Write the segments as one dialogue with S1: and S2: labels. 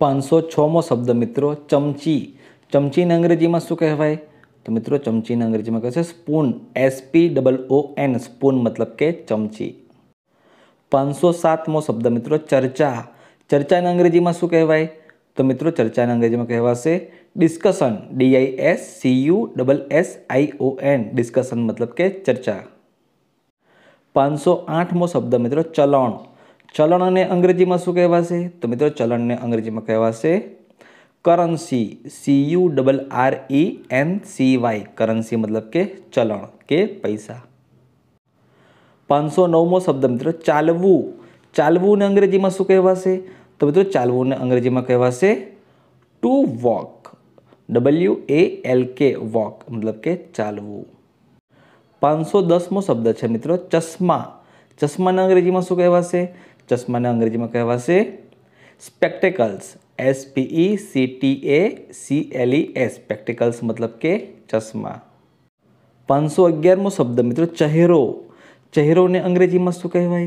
S1: पांच सौ छमो शब्द मित्रों चमची चमची ने अंग्रेजी में शू कहवाय तो मित्रों चमची ने अंग्रेजी में कहते spoon S P double O N spoon मतलब के चमची पांच सौ सातमो शब्द मित्रों चर्चा चर्चा ने अंग्रेजी में शू कहवाय तो मित्रों चर्चा ने अंग्रेजी में कहवा से discussion D I S C U double S I O N discussion मतलब के चर्चा पांच सौ आठ मो शब्द मित्रों चलाण ચલણ અને અંગ્રેજીમાં શું કહેવાશે તો મિત્રો ચલણને અંગ્રેજીમાં કહેવાશે currency C U double R E N C Y currency મતલબ કે ચલણ કે પૈસા પાંચસો નવમો શબ્દ મિત્રો ચાલવું ચાલવુંને અંગ્રેજીમાં શું કહેવાશે તો મિત્રો ચાલવુંને અંગ્રેજીમાં કહેવાશે to walk W A L K walk મતલબ કે ચાલવું પાંચસો દસમો શબ્દ છે મિત્રો ચશ્મા ચશ્માના અંગ્રેજીમાં શું કહેવાશે चश्मा ने अंग्रेजी में कहवा से spectacles S P E C T A C L E S spectacles मतलब के चश्मा पांच सौ अगियारों शब्द मित्रों चेहरो चेहरो ने अंग्रेजी में शू कहवा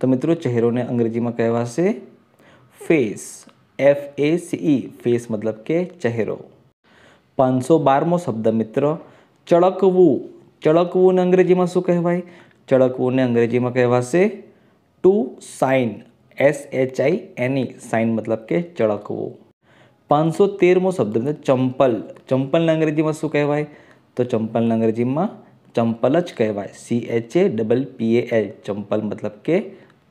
S1: तो मित्रों चेहरो ने अंग्रेजी में कहवा से face F A C E face मतलब के चेहरो पांच सौ बारमो शब्द मित्रों चड़कवू चड़कवू ने अंग्रेजी में शू कहवाई चड़कवू ने अंग्रेजी में कहवा से to shine S H I N E shine मतलब के चढ़कवो पांच सौ तेरमो शब्द मतलब चंपल चंपल ने अंग्रेजी में शू कहवाए तो चंपल ने अंग्रेजी में चंपल ज कहवा C H A double P A L चंपल मतलब के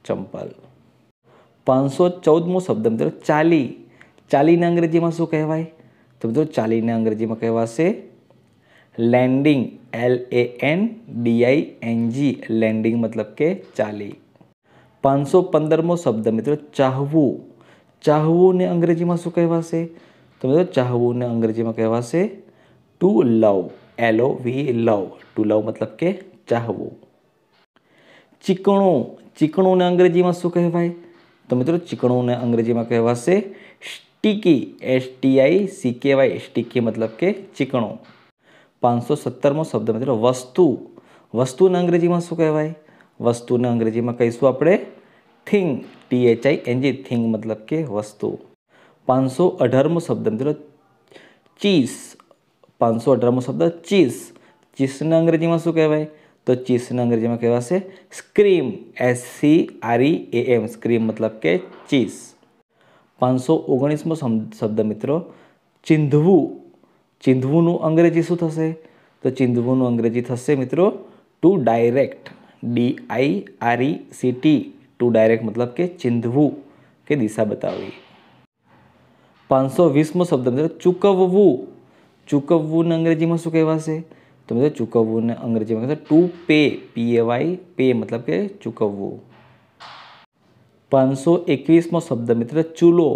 S1: चंपल पांच सौ चौदमो शब्द मित्र चाली चाली ने अंग्रेजी में शू कहवा तो मित्रों चाली ने अंग्रेजी में कहवाशे landing L A N D I N G landing मतलब के चाली पांच सौ पंदर मो शब्द मित्रों चाहव चाहव ने अंग्रेजी में शू कहवा तो मित्रों चाहव ने अंग्रेजी में कहवा to love L O V love to love मतलब के चाहव चिकणो चिकणो ने अंग्रेजी में शू कहवा तो मित्रों चिकणो ने अंग्रेजी में कहवा sticky S T I C K Y sticky मतलब के चीकणो पांच सौ सत्तर मो शब्द मित्रों वस्तु वस्तु ने अंग्रेजी में शू कहवा वस्तुને અંગ્રેજીમાં કઈશું આપણે thing T H I N G thing મતલબ કે વસ્તુ 518માં શબ્દ મિત્રો ચીઝ 518માં શબ્દ ચીઝ ચીઝને અંગ્રેજીમાં શું કહેવાય તો ચીઝને અંગ્રેજીમાં કહેવાશે クリーム C R E A M クリーム મતલબ કે ચીઝ 519માં શબ્દ મિત્રો ચિંધવું ચિંધવું નું અંગ્રેજી શું થશે તો ચિંધવું નું અંગ્રેજી થશે મિત્રો to direct D I R E C T to direct मतलब के चिंधवू के दिशा बतावी पांच सौ वीसम शब्द मतलब तो चूकवव चूकवव ने अंग्रेजी में शू कहवा से तो मतलब चूकव ने अंग्रेजी में तो टू पे पी ए वाई पे मतलब के चूकव पांच सौ एकवीसमो शब्द मित्र तो चूलो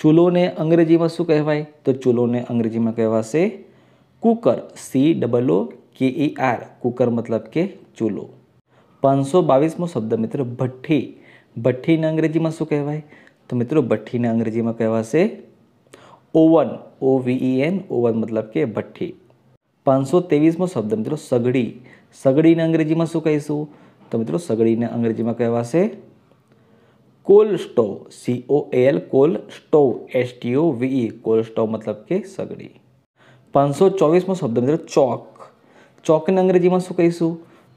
S1: चूलो ने अंग्रेजी में शू कहवाय तो चूलो ने अंग्रेजी में कहवा से कूकर सी डबल के ई आर कूकर मतलब के चूलो पांच सौ बीसमो शब्द मित्रों भट्ठी भट्ठी ने अंग्रेजी में शू कहवा तो मित्रों भट्ठी ने अंग्रेजी में कहवाशे oven O V E N oven मतलब के भट्ठी पांच सौ तेवीसमो शब्द मित्रों सगड़ी सगड़ी ने अंग्रेजी में शू कहीश तो मित्रों सगड़ी ने अंग्रेजी में कहवाशे coal stove C O L coal stove S T O V E coal stove मतलब के सगड़ी पांच सौ चौबीस मो शब्द मित्रों चौक चौक ने अंग्रेजी में शू कही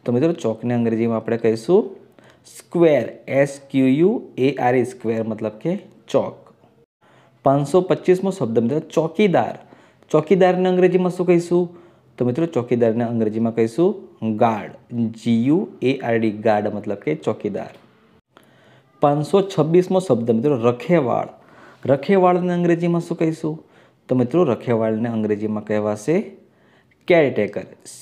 S1: તો મિત્રો ચોકને અંગ્રેજીમાં આપણે કહીશું square S Q U A R E square મતલબ કે ચોક પાંચસો પચીસમો શબ્દ મિત્રો ચોકીદાર ચોકીદારને અંગ્રેજીમાં શું કહીશું તો મિત્રો ચોકીદારને અંગ્રેજીમાં કહીશું guard G U A R D guard મતલબ કે ચોકીદાર પાંચસો છવ્વીસમો શબ્દ મિત્રો રખેવાળ રખેવાળને અંગ્રેજીમાં શું કહીશું તો મિત્રો રખેવાળને અંગ્રેજીમાં કહેવાશે caretaker c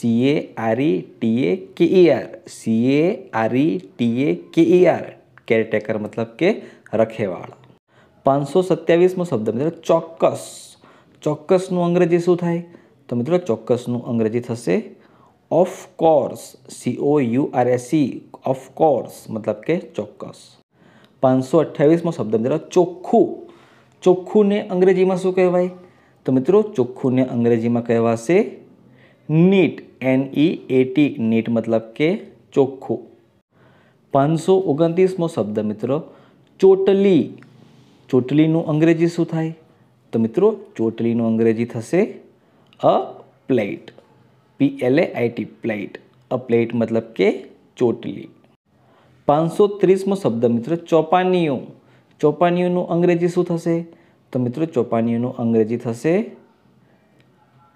S1: a r t a k e r c a r t a k e r caretaker मतलब के रखवाला 527 में शब्द मतलब चौकस चौकस નું અંગ્રેજી શું થાય તો મતલબ કે ચોકસ નું અંગ્રેજી થશે of course c o u r s e of course મતલબ કે ચોકસ 528 માં શબ્દ મતલબ ચોખુ ચોખુ ને અંગ્રેજી માં શું કહેવાય તો મિત્રો ચોખુ ને અંગ્રેજી માં કહેવાશે neat N E A T neat મતલબ કે ચોખ્ખું પાંચસો ઓગણત્રીસમો શબ્દ મિત્રો ચોટલી ચોટલીનું અંગ્રેજી શું થાય તો મિત્રો ચોટલીનું અંગ્રેજી થશે a plait P L A I T plait a plait મતલબ કે ચોટલી પાંચસો ત્રીસમો શબ્દ મિત્રો ચોપાનીઓ ચોપાનીઓનું અંગ્રેજી શું થશે તો મિત્રો ચોપાનીઓનું અંગ્રેજી થશે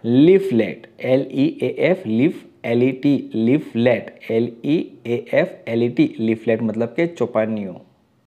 S1: leaflet L E A F leaf L E T leaflet L E A F L E T leaflet मतलब के चौपानियों